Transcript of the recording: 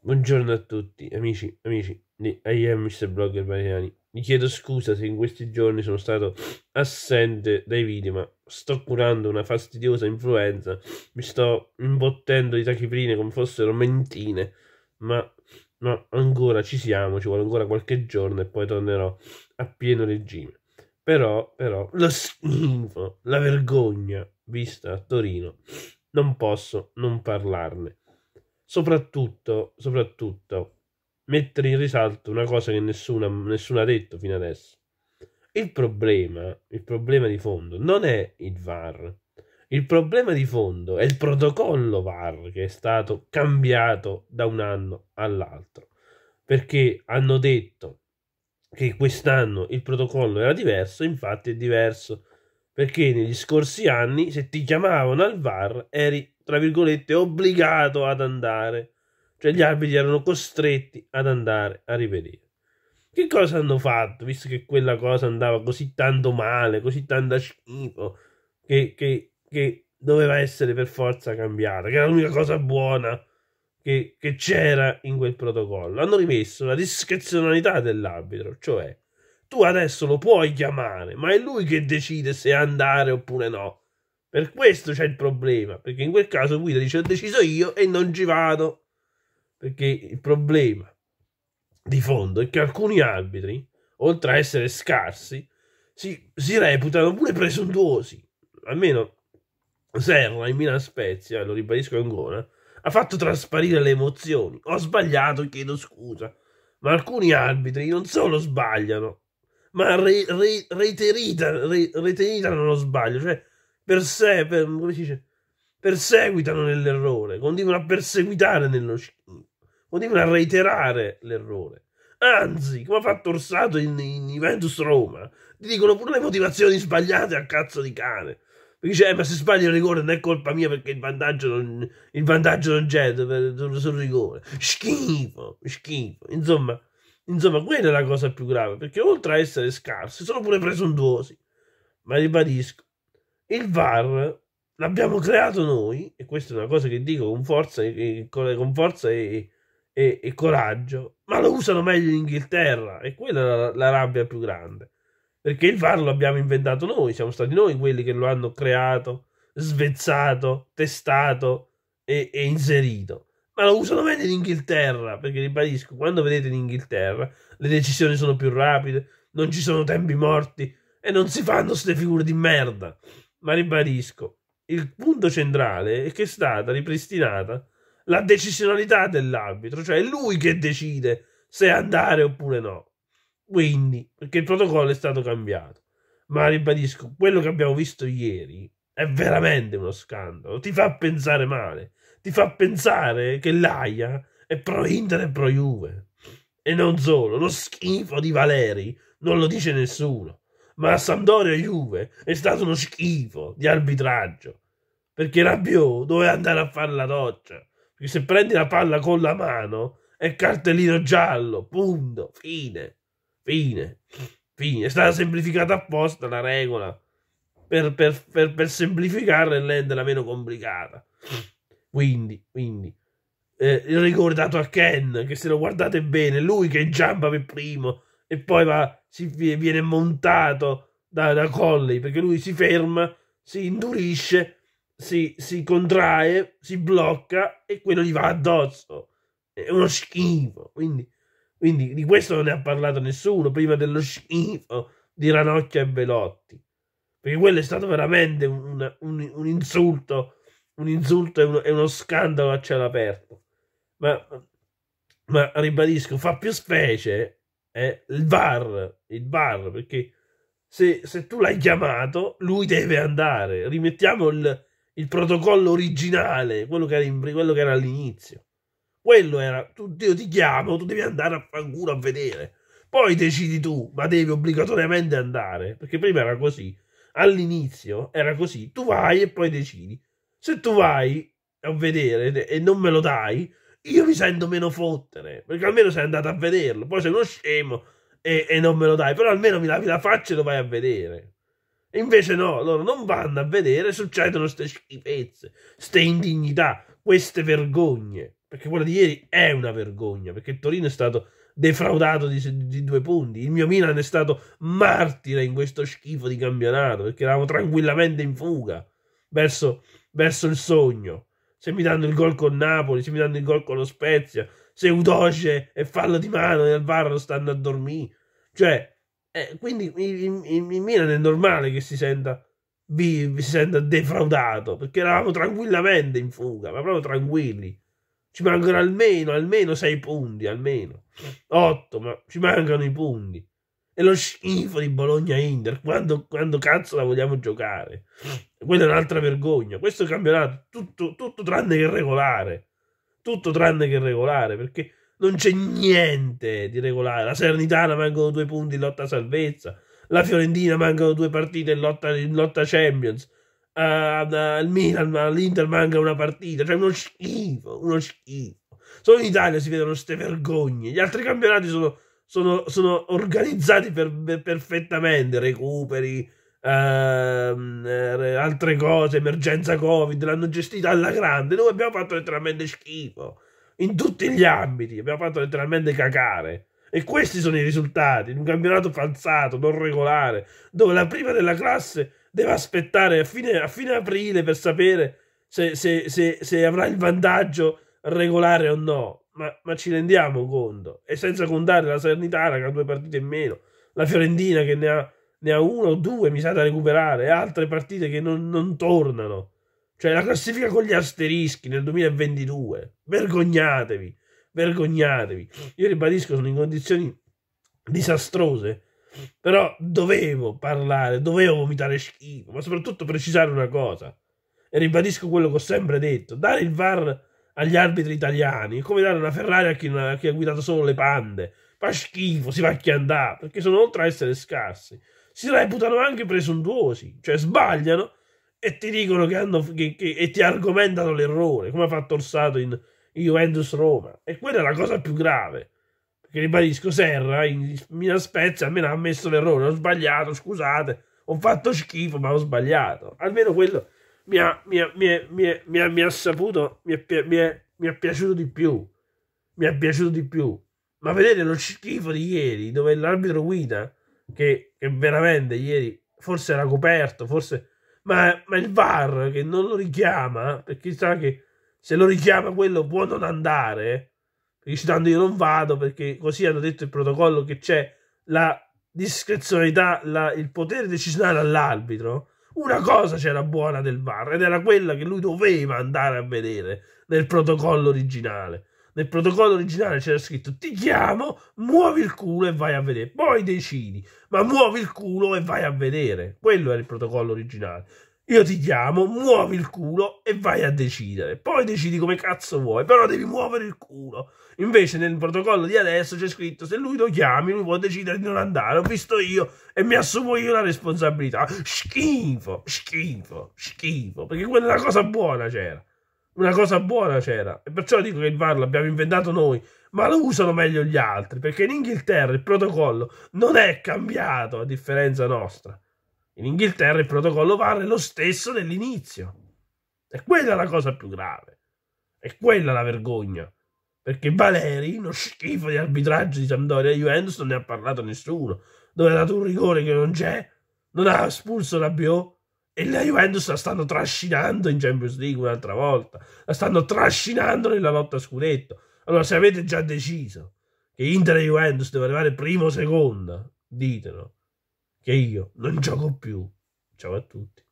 Buongiorno a tutti, amici, amici di I am Mr. Blogger Mariani. Vi chiedo scusa se in questi giorni sono stato assente dai video, ma sto curando una fastidiosa influenza. Mi sto imbottendo di tachiprine come fossero mentine, ma, ma ancora ci siamo, ci vuole ancora qualche giorno e poi tornerò a pieno regime. Però, però, lo schifo, la vergogna vista a Torino, non posso non parlarne soprattutto, soprattutto mettere in risalto una cosa che nessuno, nessuno ha detto fino adesso. Il problema, il problema di fondo non è il VAR, il problema di fondo è il protocollo VAR che è stato cambiato da un anno all'altro, perché hanno detto che quest'anno il protocollo era diverso, infatti è diverso, perché negli scorsi anni se ti chiamavano al VAR eri tra virgolette, obbligato ad andare. Cioè gli arbitri erano costretti ad andare a rivedere. Che cosa hanno fatto, visto che quella cosa andava così tanto male, così tanto schifo, che, che, che doveva essere per forza cambiata, che era l'unica cosa buona che, che c'era in quel protocollo. Hanno rimesso la discrezionalità dell'arbitro, cioè tu adesso lo puoi chiamare, ma è lui che decide se andare oppure no. Per questo c'è il problema, perché in quel caso Guido dice ho deciso io e non ci vado. Perché il problema di fondo è che alcuni arbitri, oltre a essere scarsi, si, si reputano pure presuntuosi. Almeno Serra in Milan Spezia, lo ribadisco ancora, ha fatto trasparire le emozioni. Ho sbagliato, chiedo scusa. Ma alcuni arbitri non solo sbagliano, ma re, re, reiteritano, re, reiteritano lo sbaglio, cioè perse- per, mm, come si dice? perseguitano nell'errore, continuano a perseguitare nello schifo, mm, continuano a reiterare l'errore. Anzi, come ha fatto Orsato in, in Juventus Roma, ti dicono pure le motivazioni sbagliate a cazzo di cane. Perché dice, eh, ma se sbaglio il rigore non è colpa mia perché il vantaggio non, il vantaggio non c'è sul rigore. Schifo, schifo. Insomma, insomma, quella è la cosa più grave, perché oltre a essere scarsi, sono pure presuntuosi. Ma ribadisco, il VAR l'abbiamo creato noi, e questa è una cosa che dico con forza, e, con forza e, e, e coraggio, ma lo usano meglio in Inghilterra, e quella è la, la rabbia più grande. Perché il VAR lo abbiamo inventato noi, siamo stati noi quelli che lo hanno creato, svezzato, testato e, e inserito ma lo usano meglio in Inghilterra perché ribadisco quando vedete in Inghilterra le decisioni sono più rapide non ci sono tempi morti e non si fanno queste figure di merda ma ribadisco, il punto centrale è che è stata ripristinata la decisionalità dell'arbitro, cioè è lui che decide se andare oppure no. Quindi, perché il protocollo è stato cambiato. Ma ribadisco, quello che abbiamo visto ieri è veramente uno scandalo. Ti fa pensare male. Ti fa pensare che l'AIA è pro Inter e pro Juve. E non solo, lo schifo di Valeri non lo dice nessuno ma a Sampdoria Juve è stato uno schifo di arbitraggio, perché Rabiot doveva andare a fare la doccia, perché se prendi la palla con la mano è cartellino giallo, punto, fine, fine, fine, è stata semplificata apposta la regola per, per, per, per semplificarla e renderla meno complicata. Quindi, quindi, eh, il rigore dato a Ken, che se lo guardate bene, lui che giamba per primo, e poi la, si, viene montato da, da Colley perché lui si ferma, si indurisce, si, si contrae, si blocca e quello gli va addosso. È uno schifo. Quindi, quindi di questo non ne ha parlato nessuno prima dello schifo di Ranocchia e Belotti. Perché quello è stato veramente un, un, un insulto, un insulto e uno, e uno scandalo a cielo aperto. Ma, ma ribadisco, fa più specie è il VAR, il VAR, perché se, se, tu l'hai chiamato, lui deve andare. Rimettiamo il, il protocollo originale, quello che, in, quello che, era all'inizio. Quello era, tu, io ti chiamo, tu devi andare a fanculo a vedere. Poi decidi tu, ma devi obbligatoriamente andare, perché prima era così. All'inizio era così, tu vai e poi decidi. Se tu vai a vedere e non me lo dai, io mi sento meno fottere, perché almeno sei andato a vederlo, poi sei uno scemo e, e non me lo dai, però almeno mi lavi la faccia e lo vai a vedere. invece no, loro non vanno a vedere, succedono queste schifezze, queste indignità, queste vergogne, perché quella di ieri è una vergogna, perché Torino è stato defraudato di, di, due punti. Il mio Milan è stato martire in questo schifo di campionato perché eravamo tranquillamente in fuga verso, verso il sogno se mi danno il gol con Napoli, se mi danno il gol con lo Spezia, se Udosce e fallo di mano e Alvaro stanno a dormire. Cioè, eh, quindi in, in, Milan è normale che si senta, vi, vi si senta defraudato, perché eravamo tranquillamente in fuga, ma proprio tranquilli. Ci mancano almeno, almeno sei punti, almeno. Otto, ma ci mancano i punti è lo schifo di Bologna Inter. Quando, quando cazzo la vogliamo giocare? Quella è un'altra vergogna. Questo campionato, tutto, tutto tranne che regolare. Tutto tranne che regolare, perché non c'è niente di regolare. La Sernitana mancano due punti in lotta a salvezza. La Fiorentina mancano due partite in lotta, in lotta Champions. Uh, ehm, al Milan, all'Inter manca una partita. Cioè, uno schifo, uno schifo. Solo in Italia si vedono queste vergogne. Gli altri campionati sono sono, sono organizzati per, per, perfettamente, recuperi, ehm, eh, altre cose, emergenza Covid, l'hanno gestita alla grande, noi abbiamo fatto letteralmente schifo, in tutti gli ambiti, abbiamo fatto letteralmente cacare. E questi sono i risultati in un campionato falsato, non regolare, dove la prima della classe deve aspettare a fine, a fine aprile per sapere se, se, se, se avrà il vantaggio regolare o no ma, ma, ci rendiamo conto? E senza contare la Salernitana che ha due partite in meno, la Fiorentina che ne ha, ne ha uno o due, mi sa da recuperare, altre partite che non, non tornano. Cioè la classifica con gli asterischi nel 2022. Vergognatevi, vergognatevi. Io ribadisco, sono in condizioni disastrose. Però dovevo parlare, dovevo vomitare schifo, ma soprattutto precisare una cosa. E ribadisco quello che ho sempre detto. Dare il VAR agli arbitri italiani. È come dare una Ferrari a chi, a chi ha guidato solo le pande. Fa schifo, si va a chiandà, perché sono oltre a essere scarsi. Si reputano anche presuntuosi, cioè sbagliano e ti dicono che hanno che, che, e ti argomentano l'errore, come ha fatto Orsato in Juventus Roma. E quella è la cosa più grave. Perché ribadisco, Serra in Milan Spezia almeno ha messo l'errore, ho sbagliato, scusate, ho fatto schifo, ma ho sbagliato. Almeno quello mi ha, mi ha, mi ha, mi ha, mi ha saputo, mi, è, mi, è, mi è piaciuto di più. Mi è piaciuto di più. Ma vedete lo schifo di ieri, dove l'arbitro guida, che, che veramente ieri forse era coperto, forse... Ma, ma, il VAR che non lo richiama, perché sa che se lo richiama quello può non andare, perché tanto io non vado, perché così hanno detto il protocollo che c'è la discrezionalità, la, il potere decisionale all'arbitro, una cosa c'era buona del VAR ed era quella che lui doveva andare a vedere nel protocollo originale. Nel protocollo originale c'era scritto ti chiamo, muovi il culo e vai a vedere, poi decidi, ma muovi il culo e vai a vedere. Quello era il protocollo originale. Io ti chiamo, muovi il culo e vai a decidere. Poi decidi come cazzo vuoi, però devi muovere il culo. Invece nel protocollo di adesso c'è scritto se lui lo chiami, lui può decidere di non andare. Ho visto io e mi assumo io la responsabilità. Schifo, schifo, schifo. Perché quella è una cosa buona c'era. Una cosa buona c'era. E perciò dico che il VAR l'abbiamo inventato noi, ma lo usano meglio gli altri. Perché in Inghilterra il protocollo non è cambiato a differenza nostra. In Inghilterra il protocollo vale lo stesso dell'inizio. E quella è la cosa più grave. E quella è la vergogna. Perché Valeri, lo schifo di arbitraggio di Sampdoria e Juventus, non ne ha parlato nessuno. Dove ha dato un rigore che non c'è, non ha espulso Rabiot e la Juventus la stanno trascinando in Champions League un'altra volta. La stanno trascinando nella lotta a scudetto. Allora, se avete già deciso che Inter e Juventus devono arrivare primo o seconda, ditelo che io non gioco più. Ciao a tutti.